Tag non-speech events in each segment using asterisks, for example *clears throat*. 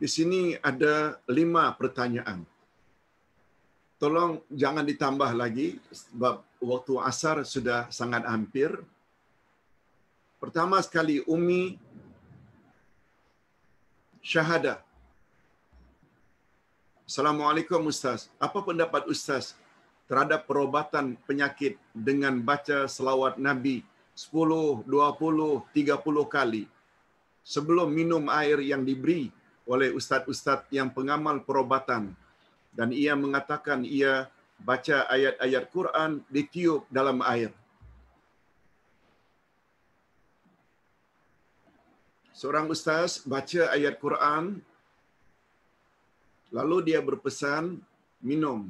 Di sini ada lima pertanyaan. Tolong jangan ditambah lagi sebab waktu asar sudah sangat hampir. Pertama sekali Umi syahada. Assalamualaikum Ustaz. Apa pendapat Ustaz terhadap perobatan penyakit dengan baca selawat Nabi 10, 20, 30 kali sebelum minum air yang diberi oleh ustaz-ustaz yang pengamal perobatan dan ia mengatakan ia baca ayat-ayat Quran ditiup dalam air. Seorang ustaz baca ayat Quran lalu dia berpesan minum.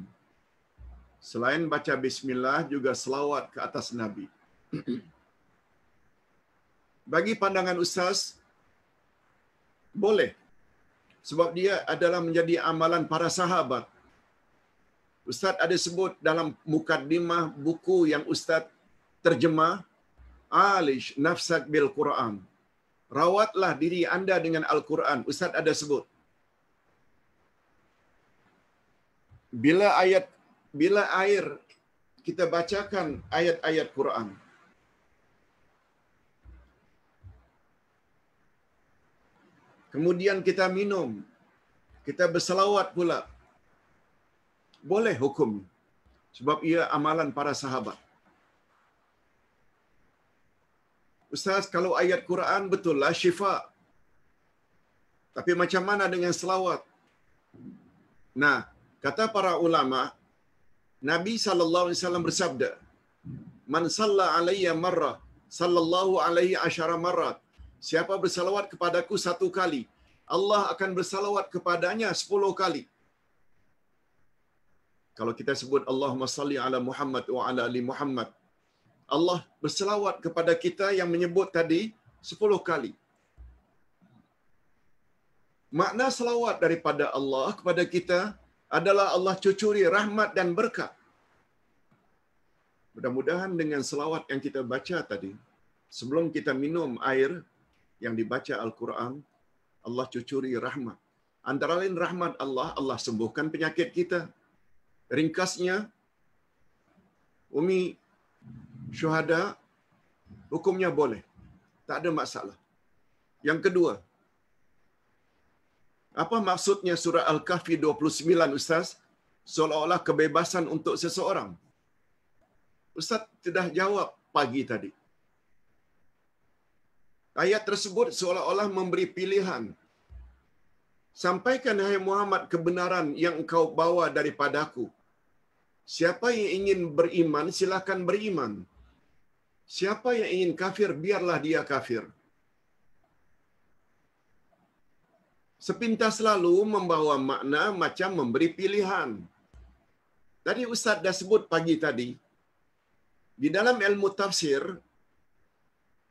Selain baca bismillah juga selawat ke atas nabi. *clears throat* Bagi pandangan ustaz boleh sebab dia adalah menjadi amalan para sahabat. Ustaz ada sebut dalam mukaddimah buku yang Ustaz terjemah, Alish nafsak bil Quran. Rawatlah diri anda dengan Al-Quran. Ustaz ada sebut. Bila ayat bila air kita bacakan ayat-ayat Quran. kemudian kita minum, kita berselawat pula. Boleh hukum sebab ia amalan para sahabat. Ustaz, kalau ayat Quran betul lah syifa. Tapi macam mana dengan selawat? Nah, kata para ulama, Nabi saw bersabda, "Man salla alayya marrah, sallallahu alaihi asyara marrat." Siapa bersalawat kepadaku satu kali, Allah akan bersalawat kepadanya sepuluh kali. Kalau kita sebut Allahumma salli ala Muhammad wa ala ali Muhammad, Allah bersalawat kepada kita yang menyebut tadi sepuluh kali. Makna salawat daripada Allah kepada kita adalah Allah cucuri rahmat dan berkat. Mudah-mudahan dengan salawat yang kita baca tadi, sebelum kita minum air, yang dibaca Al-Quran, Allah cucuri rahmat. Antara lain rahmat Allah, Allah sembuhkan penyakit kita. Ringkasnya, Umi syuhada, hukumnya boleh. Tak ada masalah. Yang kedua, apa maksudnya surah Al-Kahfi 29, Ustaz? Seolah-olah kebebasan untuk seseorang. Ustaz tidak jawab pagi tadi. Ayat tersebut seolah-olah memberi pilihan. Sampaikan hai Muhammad kebenaran yang engkau bawa daripadaku. Siapa yang ingin beriman silakan beriman. Siapa yang ingin kafir biarlah dia kafir. Sepintas lalu membawa makna macam memberi pilihan. Tadi ustaz dah sebut pagi tadi di dalam ilmu tafsir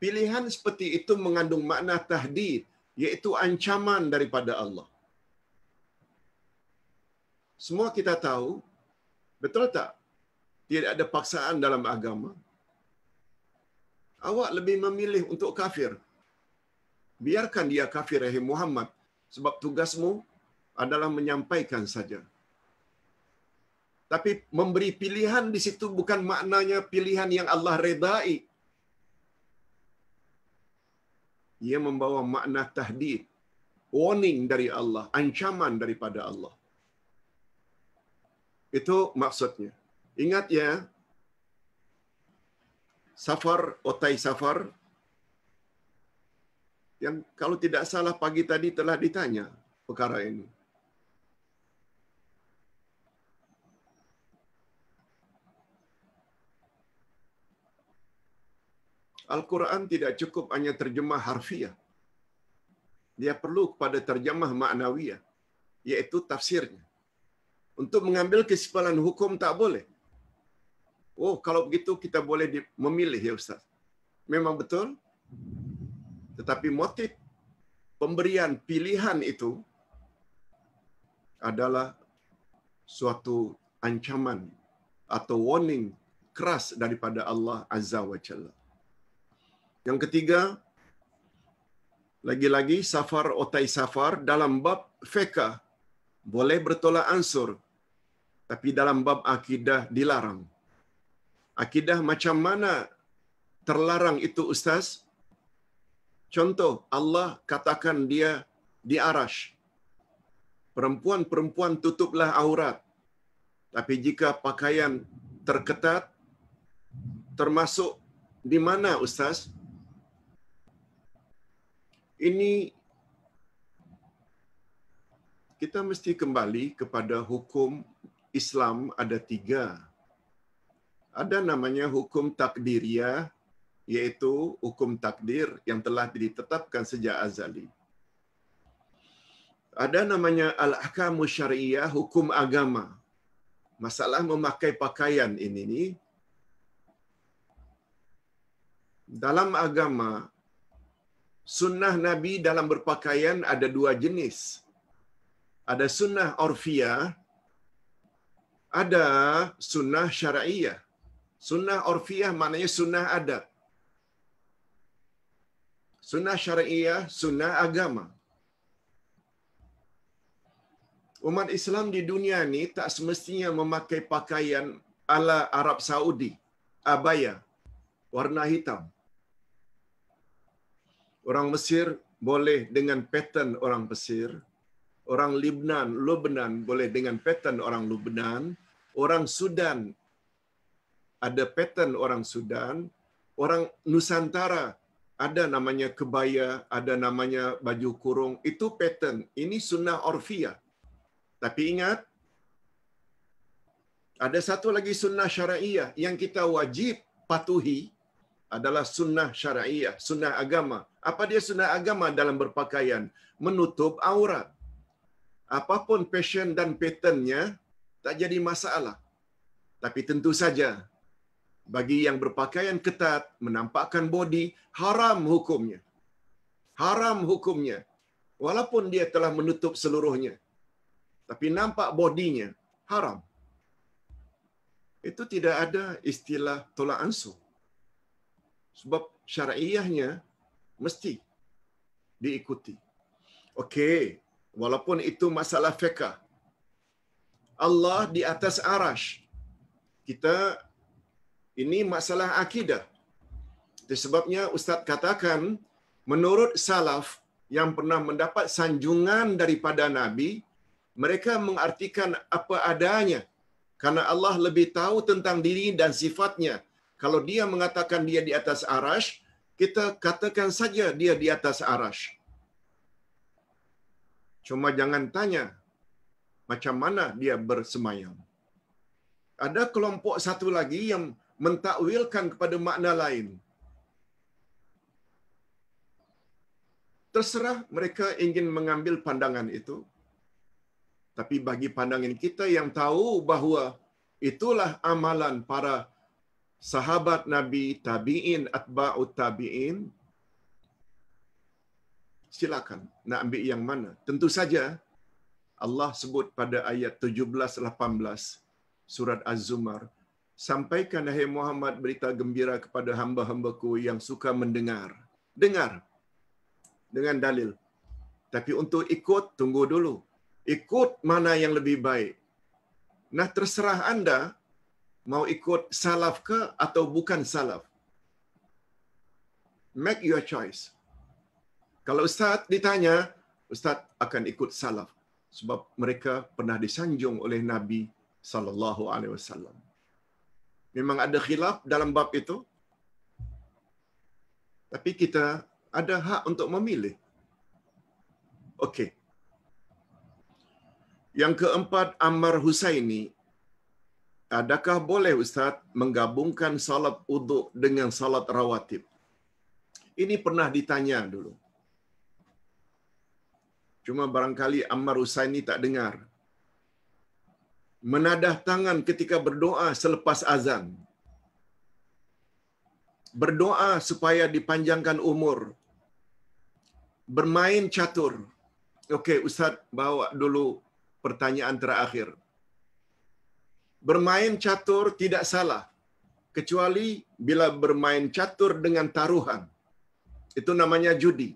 Pilihan seperti itu mengandung makna tahdid, iaitu ancaman daripada Allah. Semua kita tahu, betul tak? Tidak ada paksaan dalam agama. Awak lebih memilih untuk kafir. Biarkan dia kafir, Rahim Muhammad. Sebab tugasmu adalah menyampaikan saja. Tapi memberi pilihan di situ bukan maknanya pilihan yang Allah redai. ia membawa makna tahdid warning dari Allah ancaman daripada Allah itu maksudnya ingat ya safar otai safar yang kalau tidak salah pagi tadi telah ditanya perkara ini Al-Quran tidak cukup hanya terjemah harfiah. Dia perlu kepada terjemah maknawiah, yaitu tafsirnya. Untuk mengambil kesimpulan hukum tak boleh. Oh, kalau begitu kita boleh memilih ya Ustaz. Memang betul. Tetapi motif pemberian pilihan itu adalah suatu ancaman atau warning keras daripada Allah Azza wa Jalla. Yang ketiga, lagi-lagi safar otai safar dalam bab feka boleh bertolak ansur tapi dalam bab akidah dilarang. Akidah macam mana terlarang itu ustaz? Contoh Allah katakan dia di arash. Perempuan-perempuan tutuplah aurat. Tapi jika pakaian terketat termasuk di mana ustaz? ini kita mesti kembali kepada hukum Islam ada tiga. Ada namanya hukum takdiriyah, yaitu hukum takdir yang telah ditetapkan sejak azali. Ada namanya al-ahkamu syariah, hukum agama. Masalah memakai pakaian ini. Nih. Dalam agama, sunnah Nabi dalam berpakaian ada dua jenis. Ada sunnah orfia, ada sunnah syariah. Sunnah orfiah maknanya sunnah adat. Sunnah syariah, sunnah agama. Umat Islam di dunia ini tak semestinya memakai pakaian ala Arab Saudi, abaya, warna hitam. Orang Mesir boleh dengan pattern orang Mesir. Orang Libnan, Lebanon boleh dengan pattern orang Lebanon. Orang Sudan ada pattern orang Sudan. Orang Nusantara ada namanya kebaya, ada namanya baju kurung. Itu pattern. Ini sunnah orfiah. Tapi ingat, ada satu lagi sunnah syariah yang kita wajib patuhi adalah sunnah syariah, sunnah agama. Apa dia sunnah agama dalam berpakaian? Menutup aurat. Apapun fashion dan patternnya, tak jadi masalah. Tapi tentu saja, bagi yang berpakaian ketat, menampakkan body, haram hukumnya. Haram hukumnya. Walaupun dia telah menutup seluruhnya. Tapi nampak bodinya, haram. Itu tidak ada istilah tolak ansur sebab syariahnya mesti diikuti. Okey, walaupun itu masalah fiqh. Allah di atas arash. Kita ini masalah akidah. Sebabnya Ustaz katakan, menurut salaf yang pernah mendapat sanjungan daripada Nabi, mereka mengartikan apa adanya. Karena Allah lebih tahu tentang diri dan sifatnya kalau dia mengatakan dia di atas arash, kita katakan saja dia di atas arash. Cuma jangan tanya macam mana dia bersemayam. Ada kelompok satu lagi yang mentakwilkan kepada makna lain. Terserah mereka ingin mengambil pandangan itu. Tapi bagi pandangan kita yang tahu bahawa itulah amalan para sahabat Nabi, tabi'in, atba'ut tabi'in, silakan nak ambil yang mana. Tentu saja Allah sebut pada ayat 17-18 surat Az-Zumar, Sampaikan Nabi Muhammad berita gembira kepada hamba-hambaku yang suka mendengar. Dengar dengan dalil. Tapi untuk ikut, tunggu dulu. Ikut mana yang lebih baik. Nah terserah anda mau ikut salaf ke atau bukan salaf. Make your choice. Kalau ustaz ditanya, ustaz akan ikut salaf sebab mereka pernah disanjung oleh Nabi sallallahu alaihi wasallam. Memang ada khilaf dalam bab itu. Tapi kita ada hak untuk memilih. Okey. Yang keempat Ammar Husaini adakah boleh Ustaz menggabungkan salat uduk dengan salat rawatib? Ini pernah ditanya dulu. Cuma barangkali Ammar Husaini tak dengar. Menadah tangan ketika berdoa selepas azan. Berdoa supaya dipanjangkan umur. Bermain catur. Okey, Ustaz bawa dulu pertanyaan terakhir. bermain catur tidak salah kecuali bila bermain catur dengan taruhan. Itu namanya judi.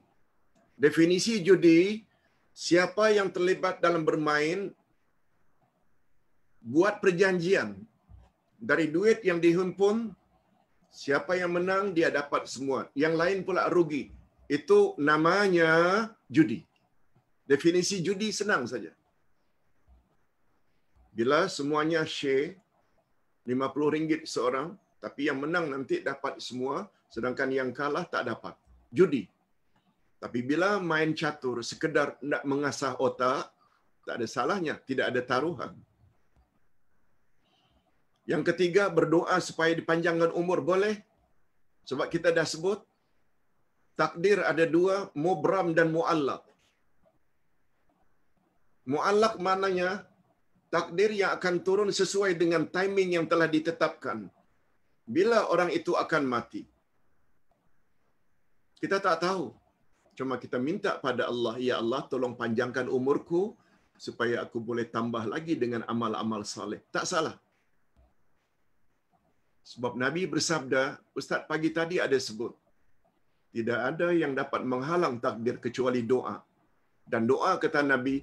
Definisi judi siapa yang terlibat dalam bermain buat perjanjian dari duit yang dihimpun siapa yang menang dia dapat semua yang lain pula rugi itu namanya judi definisi judi senang saja Bila semuanya share RM50 seorang, tapi yang menang nanti dapat semua sedangkan yang kalah tak dapat. Judi. Tapi bila main catur sekedar nak mengasah otak, tak ada salahnya, tidak ada taruhan. Yang ketiga, berdoa supaya dipanjangkan umur boleh. Sebab kita dah sebut takdir ada dua, mubram dan muallaq. Muallaq mananya? takdir yang akan turun sesuai dengan timing yang telah ditetapkan. Bila orang itu akan mati? Kita tak tahu. Cuma kita minta pada Allah, Ya Allah, tolong panjangkan umurku supaya aku boleh tambah lagi dengan amal-amal saleh. Tak salah. Sebab Nabi bersabda, Ustaz pagi tadi ada sebut, tidak ada yang dapat menghalang takdir kecuali doa. Dan doa kata Nabi,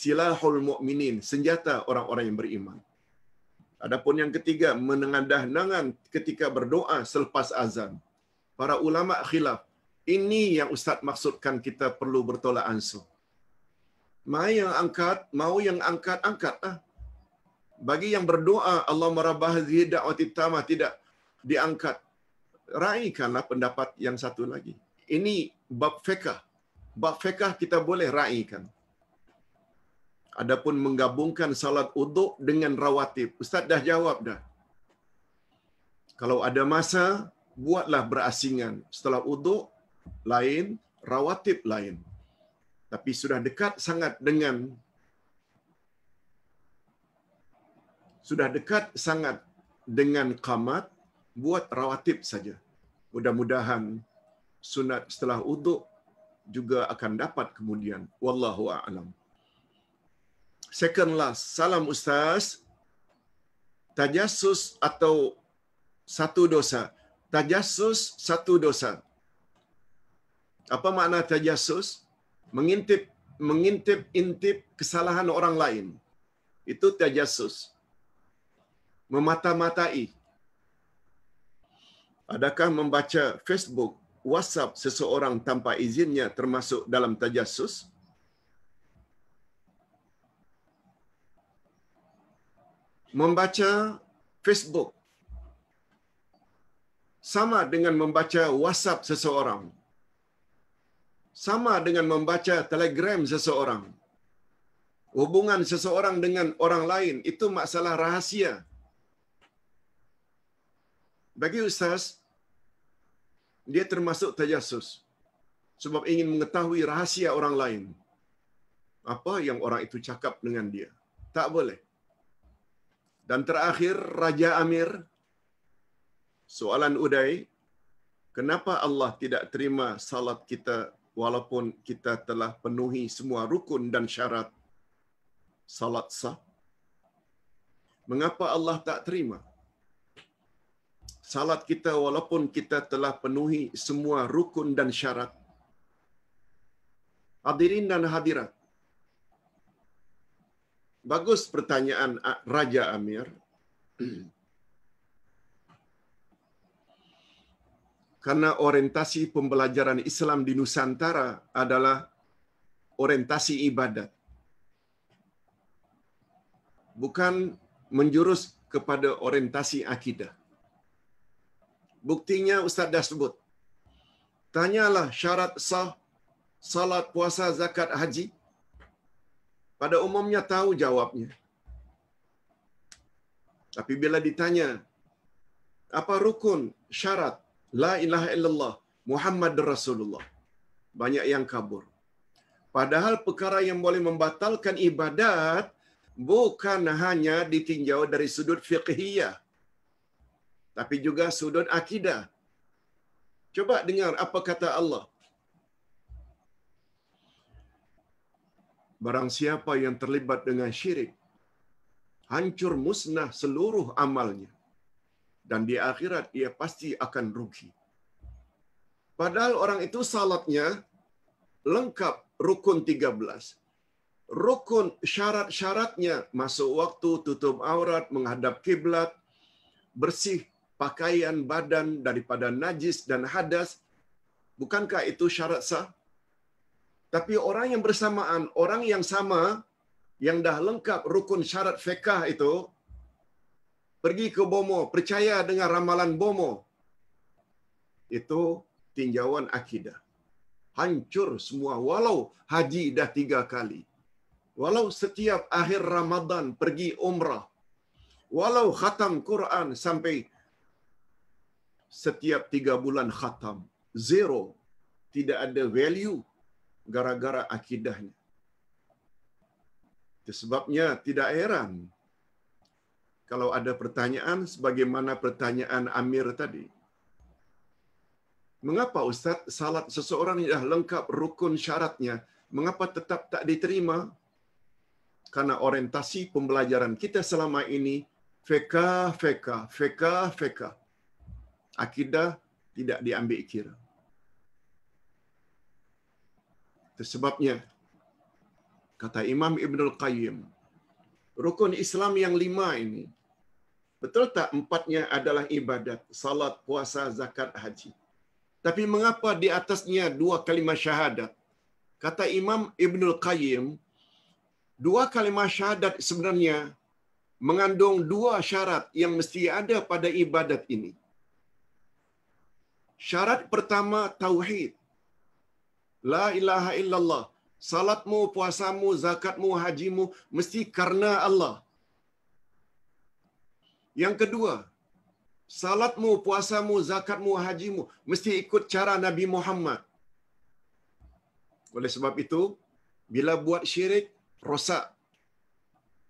silahul mu'minin, senjata orang-orang yang beriman. Adapun yang ketiga, menengadah nangan ketika berdoa selepas azan. Para ulama khilaf, ini yang Ustaz maksudkan kita perlu bertolak ansur. Mau yang angkat, mau yang angkat, angkat. Ah. Bagi yang berdoa, Allah merabah zidak wa titamah, tidak diangkat. Raihkanlah pendapat yang satu lagi. Ini bab fekah. Bab fekah kita boleh raihkan. Adapun menggabungkan salat uduk dengan rawatib. Ustaz dah jawab dah. Kalau ada masa, buatlah berasingan. Setelah uduk, lain, rawatib lain. Tapi sudah dekat sangat dengan sudah dekat sangat dengan kamat, buat rawatib saja. Mudah-mudahan sunat setelah uduk juga akan dapat kemudian. Wallahu a'lam second last. Salam Ustaz. Tajasus atau satu dosa. Tajasus satu dosa. Apa makna tajasus? Mengintip mengintip intip kesalahan orang lain. Itu tajasus. Memata-matai. Adakah membaca Facebook, WhatsApp seseorang tanpa izinnya termasuk dalam tajasus? membaca Facebook sama dengan membaca WhatsApp seseorang. Sama dengan membaca Telegram seseorang. Hubungan seseorang dengan orang lain itu masalah rahasia. Bagi ustaz dia termasuk tajassus sebab ingin mengetahui rahasia orang lain. Apa yang orang itu cakap dengan dia? Tak boleh. Dan terakhir, Raja Amir. Soalan Uday, kenapa Allah tidak terima salat kita walaupun kita telah penuhi semua rukun dan syarat salat sah? Mengapa Allah tak terima? Salat kita walaupun kita telah penuhi semua rukun dan syarat. Hadirin dan hadirat, Bagus pertanyaan ah, Raja Amir. Karena orientasi pembelajaran Islam di Nusantara adalah orientasi ibadat. Bukan menjurus kepada orientasi akidah. Buktinya Ustaz dah sebut. Tanyalah syarat sah salat, puasa, zakat, haji pada umumnya tahu jawabnya. Tapi bila ditanya, apa rukun syarat La ilaha illallah Muhammad Rasulullah. Banyak yang kabur. Padahal perkara yang boleh membatalkan ibadat bukan hanya ditinjau dari sudut fiqhiyah. Tapi juga sudut akidah. Coba dengar apa kata Allah. Barang siapa yang terlibat dengan syirik, hancur musnah seluruh amalnya. Dan di akhirat ia pasti akan rugi. Padahal orang itu salatnya lengkap rukun 13. Rukun syarat-syaratnya masuk waktu, tutup aurat, menghadap kiblat, bersih pakaian badan daripada najis dan hadas. Bukankah itu syarat sah? Tapi orang yang bersamaan, orang yang sama, yang dah lengkap rukun syarat fiqah itu, pergi ke Bomo, percaya dengan ramalan Bomo, itu tinjauan akidah. Hancur semua, walau haji dah tiga kali. Walau setiap akhir Ramadan pergi umrah. Walau khatam Quran sampai setiap tiga bulan khatam. Zero. Tidak ada value gara-gara akidahnya. sebabnya tidak heran kalau ada pertanyaan sebagaimana pertanyaan Amir tadi. Mengapa Ustaz salat seseorang yang sudah lengkap rukun syaratnya, mengapa tetap tak diterima? Karena orientasi pembelajaran kita selama ini fekah, fekah, fekah, fekah. Akidah tidak diambil kira. Sebabnya kata Imam Ibn Al-Qayyim, rukun Islam yang lima ini, betul tak empatnya adalah ibadat, salat, puasa, zakat, haji. Tapi mengapa di atasnya dua kalimah syahadat? Kata Imam Ibn Al-Qayyim, dua kalimah syahadat sebenarnya mengandung dua syarat yang mesti ada pada ibadat ini. Syarat pertama tauhid. La ilaha illallah. Salatmu, puasamu, zakatmu, hajimu mesti karena Allah. Yang kedua, salatmu, puasamu, zakatmu, hajimu mesti ikut cara Nabi Muhammad. Oleh sebab itu, bila buat syirik, rosak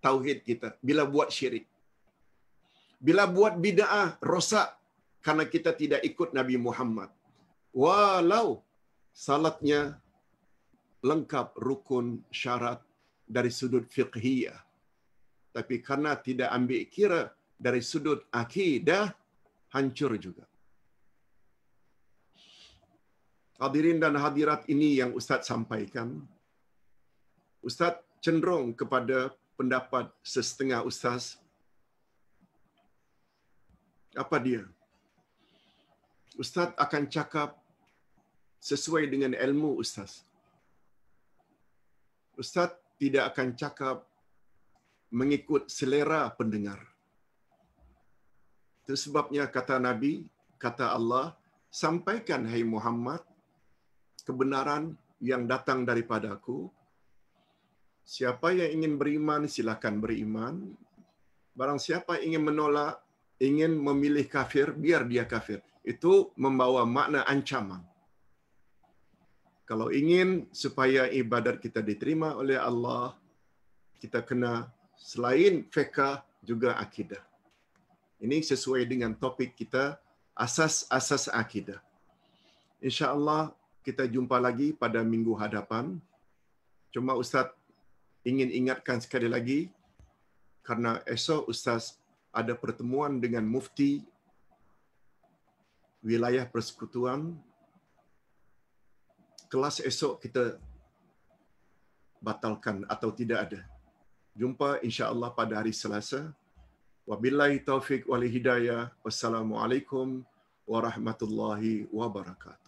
tauhid kita. Bila buat syirik. Bila buat bid'ah, rosak karena kita tidak ikut Nabi Muhammad. Walau salatnya lengkap rukun syarat dari sudut fiqhiyah. Tapi karena tidak ambil kira dari sudut akidah, hancur juga. Hadirin dan hadirat ini yang Ustaz sampaikan, Ustaz cenderung kepada pendapat sesetengah Ustaz. Apa dia? Ustaz akan cakap sesuai dengan ilmu ustaz. Ustaz tidak akan cakap mengikut selera pendengar. Itu sebabnya kata Nabi, kata Allah, sampaikan hai Muhammad kebenaran yang datang daripada aku. Siapa yang ingin beriman, silakan beriman. Barang siapa ingin menolak, ingin memilih kafir, biar dia kafir. Itu membawa makna ancaman kalau ingin supaya ibadat kita diterima oleh Allah, kita kena selain fiqah juga akidah. Ini sesuai dengan topik kita asas-asas akidah. Insyaallah kita jumpa lagi pada minggu hadapan. Cuma ustaz ingin ingatkan sekali lagi karena esok ustaz ada pertemuan dengan mufti wilayah persekutuan kelas esok kita batalkan atau tidak ada. Jumpa insya-Allah pada hari Selasa. Wabillahi taufik wal hidayah. Wassalamualaikum warahmatullahi wabarakatuh.